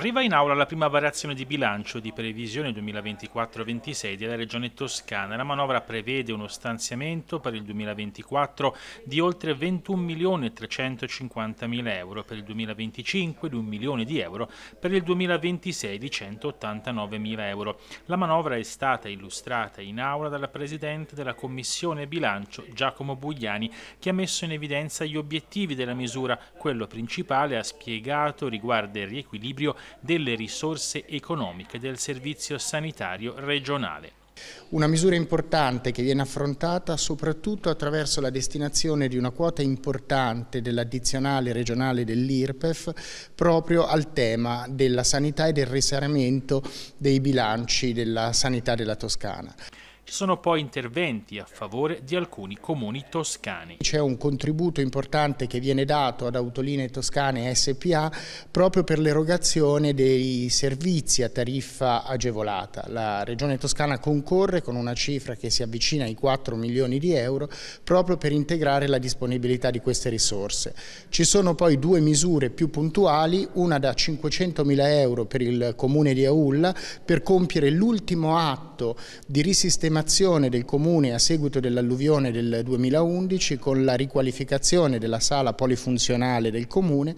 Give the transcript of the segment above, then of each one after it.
Arriva in aula la prima variazione di bilancio di previsione 2024-26 della Regione Toscana. La manovra prevede uno stanziamento per il 2024 di oltre 21 milioni e 350 mila euro, per il 2025 di 1 milione di euro, per il 2026 di 189 mila euro. La manovra è stata illustrata in aula dalla Presidente della Commissione Bilancio Giacomo Bugliani che ha messo in evidenza gli obiettivi della misura. Quello principale, ha spiegato, riguarda il riequilibrio delle risorse economiche del Servizio Sanitario regionale. Una misura importante che viene affrontata soprattutto attraverso la destinazione di una quota importante dell'addizionale regionale dell'IRPEF proprio al tema della sanità e del risanamento dei bilanci della sanità della Toscana. Ci sono poi interventi a favore di alcuni comuni toscani. C'è un contributo importante che viene dato ad Autoline Toscane SPA proprio per l'erogazione dei servizi a tariffa agevolata. La Regione Toscana concorre con una cifra che si avvicina ai 4 milioni di euro proprio per integrare la disponibilità di queste risorse. Ci sono poi due misure più puntuali, una da 500 mila euro per il comune di Aulla per compiere l'ultimo atto fatto di risistemazione del comune a seguito dell'alluvione del 2011 con la riqualificazione della sala polifunzionale del comune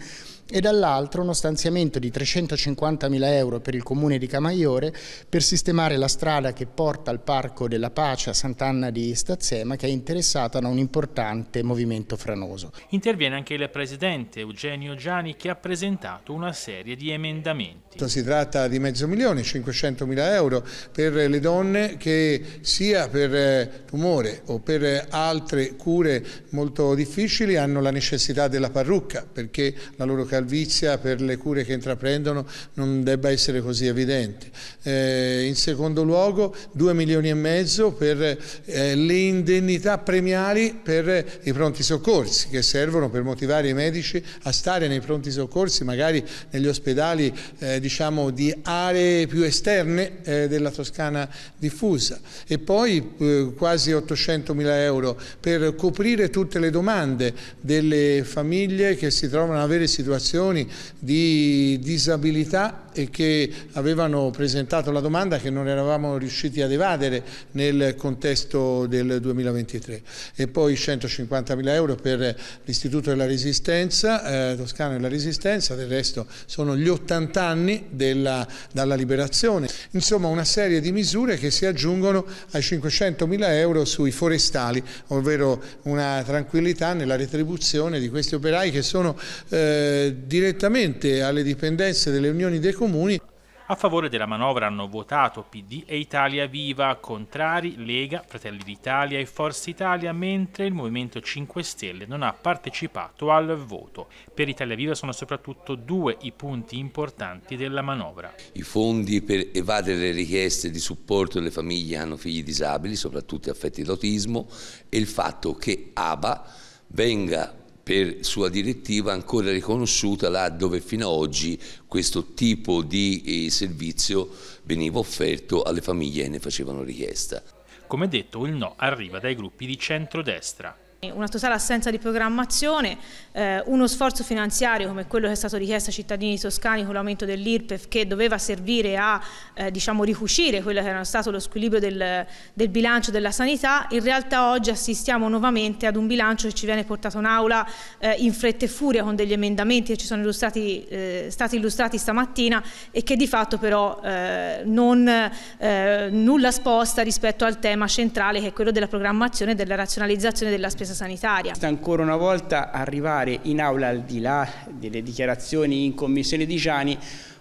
e dall'altro uno stanziamento di 350.000 euro per il comune di Camaiore per sistemare la strada che porta al Parco della Pace a Sant'Anna di Stazzema che è interessata da un importante movimento franoso. Interviene anche il presidente Eugenio Giani che ha presentato una serie di emendamenti. Si tratta di mezzo milione, 500.000 euro per le donne che sia per eh, tumore o per altre cure molto difficili hanno la necessità della parrucca perché la loro carriera calvizia per le cure che intraprendono non debba essere così evidente. Eh, in secondo luogo 2 milioni e mezzo per eh, le indennità premiali per eh, i pronti soccorsi che servono per motivare i medici a stare nei pronti soccorsi, magari negli ospedali eh, diciamo, di aree più esterne eh, della Toscana diffusa. E poi eh, quasi 800 mila euro per coprire tutte le domande delle famiglie che si trovano ad avere situazioni associazioni di disabilità e che avevano presentato la domanda che non eravamo riusciti ad evadere nel contesto del 2023 e poi 150 mila euro per l'Istituto della Resistenza, eh, Toscano della Resistenza, del resto sono gli 80 anni della, dalla liberazione. Insomma una serie di misure che si aggiungono ai 500 mila euro sui forestali, ovvero una tranquillità nella retribuzione di questi operai che sono eh, direttamente alle dipendenze delle unioni dei comuni. A favore della manovra hanno votato PD e Italia Viva, contrari Lega, Fratelli d'Italia e Forza Italia, mentre il Movimento 5 Stelle non ha partecipato al voto. Per Italia Viva sono soprattutto due i punti importanti della manovra. I fondi per evadere le richieste di supporto delle famiglie che hanno figli disabili, soprattutto affetti da autismo, e il fatto che ABA venga per sua direttiva ancora riconosciuta là dove fino ad oggi questo tipo di eh, servizio veniva offerto alle famiglie che ne facevano richiesta. Come detto, il no arriva dai gruppi di centrodestra, una totale assenza di programmazione, eh, uno sforzo finanziario come quello che è stato richiesto ai cittadini toscani con l'aumento dell'IRPEF che doveva servire a eh, diciamo, ricucire quello che era stato lo squilibrio del, del bilancio della sanità, in realtà oggi assistiamo nuovamente ad un bilancio che ci viene portato in aula eh, in fretta e furia con degli emendamenti che ci sono illustrati, eh, stati illustrati stamattina e che di fatto però eh, non eh, nulla sposta rispetto al tema centrale che è quello della programmazione e della razionalizzazione della spesa emergenza sanitaria. Ancora una volta arrivare in aula al di là delle dichiarazioni in commissione di Gianni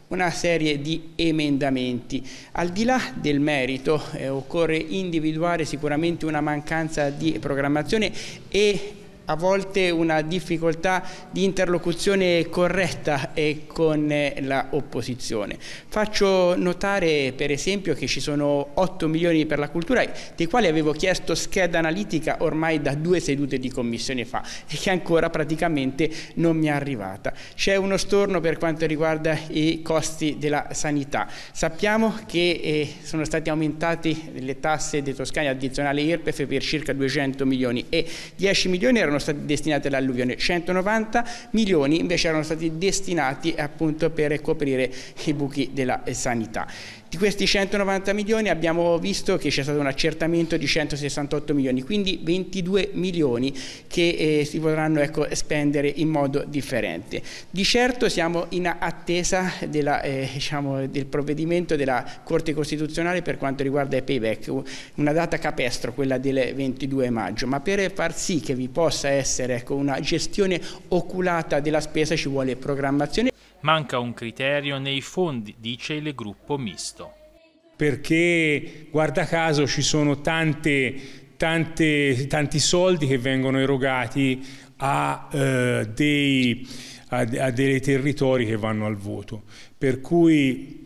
una serie di emendamenti. Al di là del merito eh, occorre individuare sicuramente una mancanza di programmazione e a volte una difficoltà di interlocuzione corretta con eh, l'opposizione. Faccio notare per esempio che ci sono 8 milioni per la cultura dei quali avevo chiesto scheda analitica ormai da due sedute di commissione fa e che ancora praticamente non mi è arrivata. C'è uno storno per quanto riguarda i costi della sanità. Sappiamo che eh, sono state aumentate le tasse dei toscani addizionali IRPEF per circa 200 milioni e 10 milioni erano erano stati destinati all'alluvione, 190 milioni invece erano stati destinati appunto per coprire i buchi della sanità. Di questi 190 milioni abbiamo visto che c'è stato un accertamento di 168 milioni, quindi 22 milioni che eh, si potranno ecco, spendere in modo differente. Di certo siamo in attesa della, eh, diciamo, del provvedimento della Corte Costituzionale per quanto riguarda i payback, una data capestro, quella del 22 maggio, ma per far sì che vi possa essere ecco, una gestione oculata della spesa ci vuole programmazione. Manca un criterio nei fondi, dice il gruppo misto perché guarda caso ci sono tante, tante, tanti soldi che vengono erogati a, eh, dei, a, a dei territori che vanno al voto. Per cui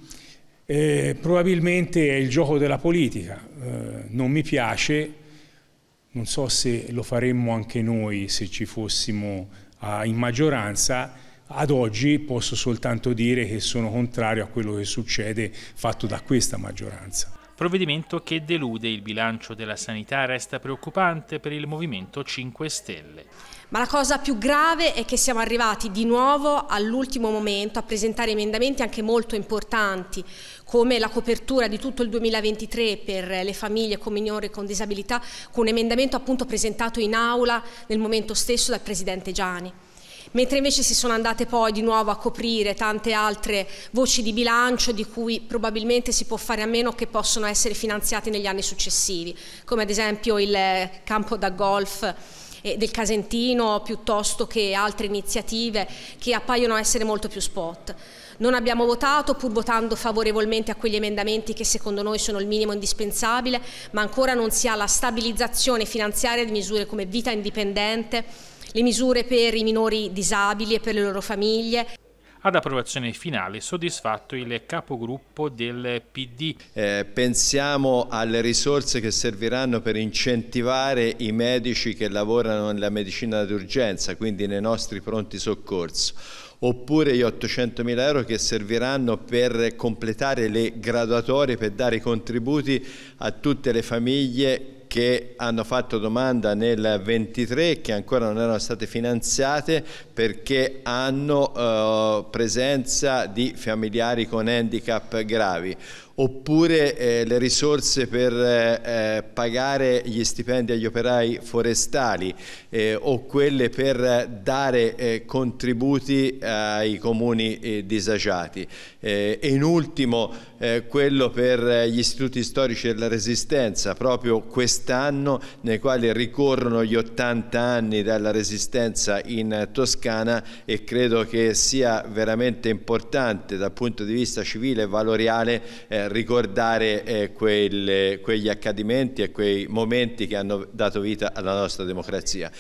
eh, probabilmente è il gioco della politica, eh, non mi piace, non so se lo faremmo anche noi se ci fossimo ah, in maggioranza, ad oggi posso soltanto dire che sono contrario a quello che succede fatto da questa maggioranza. Provvedimento che delude il bilancio della sanità resta preoccupante per il Movimento 5 Stelle. Ma la cosa più grave è che siamo arrivati di nuovo all'ultimo momento a presentare emendamenti anche molto importanti, come la copertura di tutto il 2023 per le famiglie con minori con disabilità, con un emendamento appunto presentato in aula nel momento stesso dal Presidente Gianni mentre invece si sono andate poi di nuovo a coprire tante altre voci di bilancio di cui probabilmente si può fare a meno che possono essere finanziate negli anni successivi, come ad esempio il eh, campo da golf eh, del Casentino piuttosto che altre iniziative che appaiono essere molto più spot. Non abbiamo votato, pur votando favorevolmente a quegli emendamenti che secondo noi sono il minimo indispensabile, ma ancora non si ha la stabilizzazione finanziaria di misure come vita indipendente, le misure per i minori disabili e per le loro famiglie. Ad approvazione finale soddisfatto il capogruppo del PD. Eh, pensiamo alle risorse che serviranno per incentivare i medici che lavorano nella medicina d'urgenza, quindi nei nostri pronti soccorso oppure gli 800 mila euro che serviranno per completare le graduatorie per dare i contributi a tutte le famiglie che hanno fatto domanda nel 23 e che ancora non erano state finanziate perché hanno eh, presenza di familiari con handicap gravi oppure eh, le risorse per eh, pagare gli stipendi agli operai forestali eh, o quelle per dare eh, contributi eh, ai comuni eh, disagiati e in ultimo quello per gli istituti storici della resistenza proprio quest'anno nei quali ricorrono gli 80 anni dalla resistenza in Toscana e credo che sia veramente importante dal punto di vista civile e valoriale ricordare eh, quel, quegli accadimenti e quei momenti che hanno dato vita alla nostra democrazia.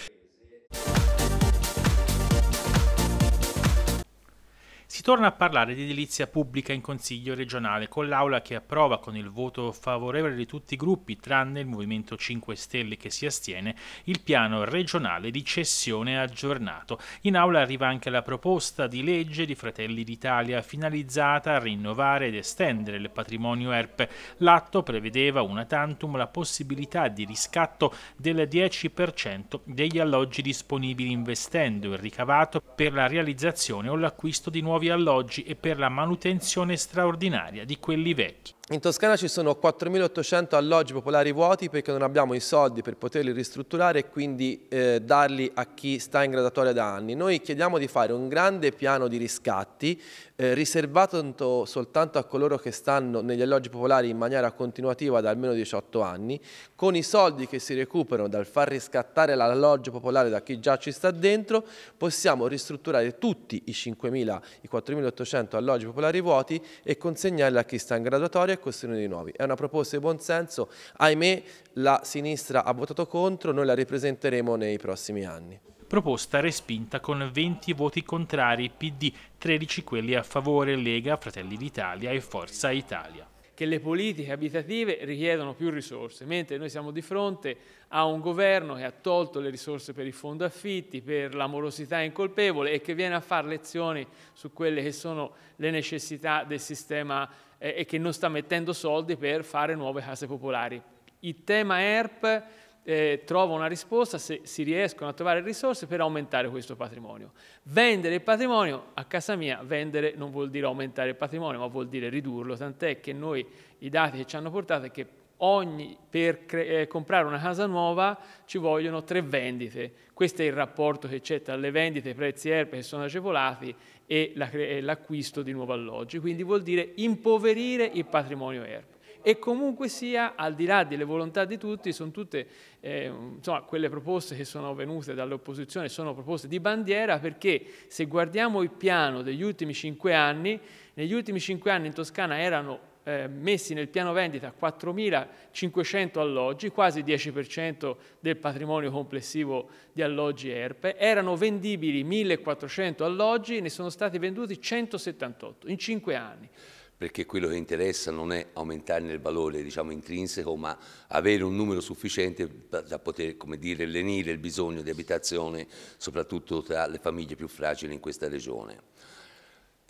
torna a parlare di edilizia pubblica in Consiglio regionale, con l'Aula che approva con il voto favorevole di tutti i gruppi, tranne il Movimento 5 Stelle che si astiene, il piano regionale di cessione aggiornato. In Aula arriva anche la proposta di legge di Fratelli d'Italia finalizzata a rinnovare ed estendere il patrimonio ERP. L'atto prevedeva una tantum la possibilità di riscatto del 10% degli alloggi disponibili investendo il ricavato per la realizzazione o l'acquisto di nuovi alloggi alloggi e per la manutenzione straordinaria di quelli vecchi. In Toscana ci sono 4.800 alloggi popolari vuoti perché non abbiamo i soldi per poterli ristrutturare e quindi eh, darli a chi sta in gradatoria da anni. Noi chiediamo di fare un grande piano di riscatti eh, riservato soltanto a coloro che stanno negli alloggi popolari in maniera continuativa da almeno 18 anni, con i soldi che si recuperano dal far riscattare l'alloggio popolare da chi già ci sta dentro, possiamo ristrutturare tutti i, i 4.800 alloggi popolari vuoti e consegnarli a chi sta in gradatoria e costruire di nuovi. È una proposta di buonsenso, ahimè la sinistra ha votato contro, noi la ripresenteremo nei prossimi anni. Proposta respinta con 20 voti contrari, PD 13 quelli a favore, Lega, Fratelli d'Italia e Forza Italia che le politiche abitative richiedono più risorse, mentre noi siamo di fronte a un governo che ha tolto le risorse per il fondo affitti, per l'amorosità incolpevole e che viene a fare lezioni su quelle che sono le necessità del sistema abitativo eh, e che non sta mettendo soldi per fare nuove case popolari. Il tema ERP eh, trova una risposta se si riescono a trovare risorse per aumentare questo patrimonio. Vendere il patrimonio, a casa mia, vendere non vuol dire aumentare il patrimonio, ma vuol dire ridurlo, tant'è che noi i dati che ci hanno portato è che Ogni, per cre- eh, comprare una casa nuova ci vogliono tre vendite. Questo è il rapporto che c'è tra le vendite, i prezzi ERP che sono agevolati e, la cre- e l'acquisto di nuovi alloggi. Quindi vuol dire impoverire il patrimonio ERP. E comunque sia, al di là delle volontà di tutti, sono tutte eh, insomma, quelle proposte che sono venute dall'opposizione, sono proposte di bandiera perché se guardiamo il piano degli ultimi cinque anni, negli ultimi cinque anni in Toscana erano eh, messi nel piano vendita 4.500 alloggi, quasi il 10% del patrimonio complessivo di alloggi ERPE, erano vendibili 1.400 alloggi, ne sono stati venduti 178 in 5 anni perché quello che interessa non è aumentarne il valore diciamo, intrinseco, ma avere un numero sufficiente da poter come dire, lenire il bisogno di abitazione, soprattutto tra le famiglie più fragili in questa regione.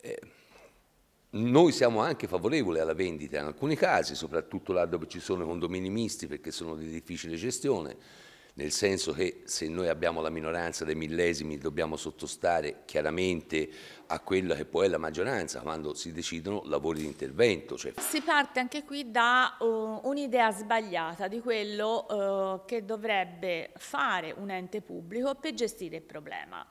Eh. Noi siamo anche favorevoli alla vendita in alcuni casi, soprattutto là dove ci sono condomini misti perché sono di difficile gestione, nel senso che se noi abbiamo la minoranza dei millesimi dobbiamo sottostare chiaramente a quella che poi è la maggioranza quando si decidono lavori di intervento. Cioè. Si parte anche qui da uh, un'idea sbagliata di quello uh, che dovrebbe fare un ente pubblico per gestire il problema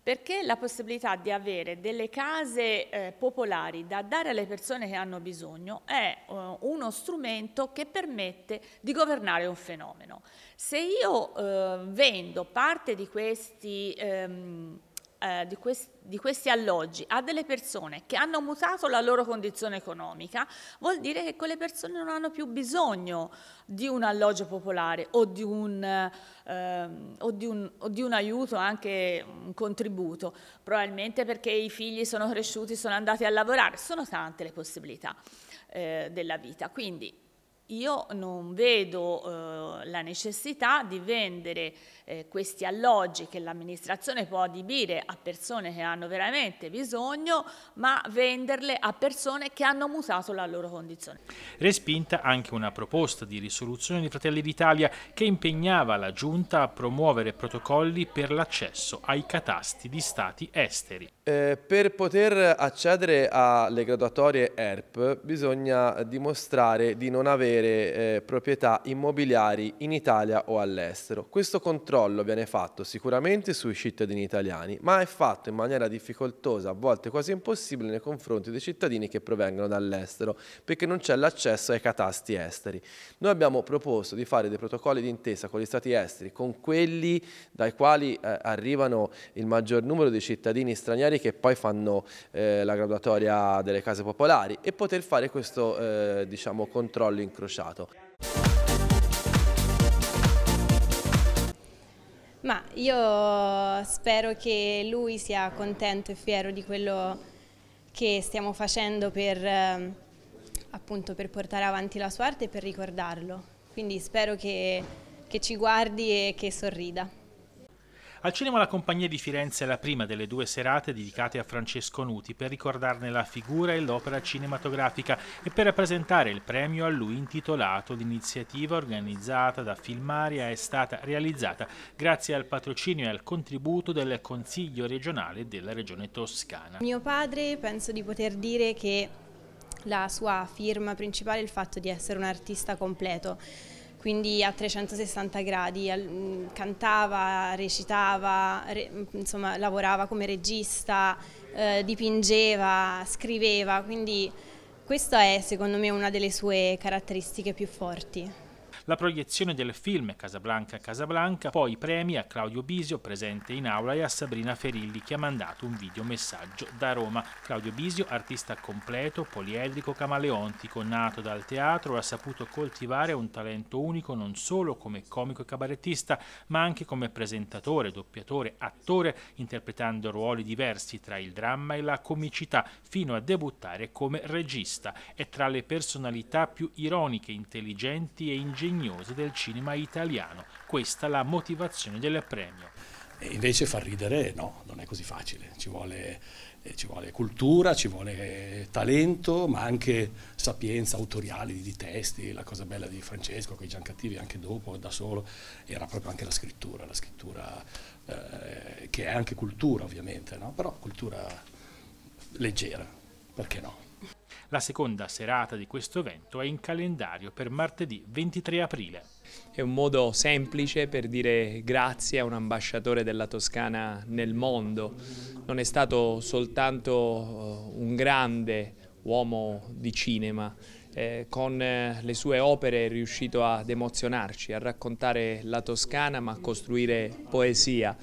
perché la possibilità di avere delle case eh, popolari da dare alle persone che hanno bisogno è eh, uno strumento che permette di governare un fenomeno. Se io eh, vendo parte di questi... Ehm, eh, di, quest di questi alloggi a delle persone che hanno mutato la loro condizione economica, vuol dire che quelle persone non hanno più bisogno di un alloggio popolare o di un, eh, o di un, o di un aiuto, anche un contributo, probabilmente perché i figli sono cresciuti, sono andati a lavorare, sono tante le possibilità eh, della vita. Quindi io non vedo eh, la necessità di vendere eh, questi alloggi che l'amministrazione può adibire a persone che hanno veramente bisogno, ma venderle a persone che hanno mutato la loro condizione. Respinta anche una proposta di risoluzione di Fratelli d'Italia che impegnava la Giunta a promuovere protocolli per l'accesso ai catasti di stati esteri. Eh, per poter accedere alle graduatorie ERP bisogna dimostrare di non avere avere eh, proprietà immobiliari in Italia o all'estero. Questo controllo viene fatto sicuramente sui cittadini italiani, ma è fatto in maniera difficoltosa, a volte quasi impossibile, nei confronti dei cittadini che provengono dall'estero, perché non c'è l'accesso ai catasti esteri. Noi abbiamo proposto di fare dei protocolli di intesa con gli stati esteri, con quelli dai quali eh, arrivano il maggior numero di cittadini stranieri che poi fanno eh, la graduatoria delle case popolari e poter fare questo eh, diciamo, controllo incrociato incrociato. Ma io spero che lui sia contento e fiero di quello che stiamo facendo per, eh, appunto, per portare avanti la sua arte e per ricordarlo. Quindi spero che, che ci guardi e che sorrida. Al cinema La Compagnia di Firenze è la prima delle due serate dedicate a Francesco Nuti per ricordarne la figura e l'opera cinematografica e per rappresentare il premio a lui intitolato. L'iniziativa organizzata da Filmaria è stata realizzata grazie al patrocinio e al contributo del Consiglio regionale della Regione Toscana. Mio padre penso di poter dire che la sua firma principale è il fatto di essere un artista completo quindi a 360 gradi, mm, cantava, recitava, re, mm, insomma lavorava come regista, eh, dipingeva, scriveva, quindi questa è secondo me una delle sue caratteristiche più forti. La proiezione del film Casablanca Casablanca poi premi a Claudio Bisio presente in aula e a Sabrina Ferilli che ha mandato un video messaggio da Roma. Claudio Bisio, artista completo, poliedrico, camaleontico, nato dal teatro, ha saputo coltivare un talento unico non solo come comico e cabarettista, ma anche come presentatore, doppiatore, attore, interpretando ruoli diversi tra il dramma e la comicità, fino a debuttare come regista. È tra le personalità più ironiche, intelligenti e ingegnose vergognose del cinema italiano. Questa la motivazione del premio. E invece far ridere no, non è così facile, ci vuole, eh, ci vuole cultura, ci vuole eh, talento, ma anche sapienza autoriale di, testi, la cosa bella di Francesco, con i Giancattivi anche dopo, da solo, era proprio anche la scrittura, la scrittura eh, che è anche cultura ovviamente, no? però cultura leggera, perché no? La seconda serata di questo evento è in calendario per martedì 23 aprile. È un modo semplice per dire grazie a un ambasciatore della Toscana nel mondo. Non è stato soltanto eh, un grande uomo di cinema, eh, con eh, le sue opere è riuscito ad emozionarci, a raccontare la Toscana ma a costruire poesia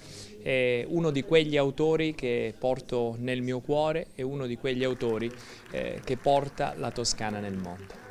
è uno di quegli autori che porto nel mio cuore e uno di quegli autori eh, che porta la Toscana nel mondo.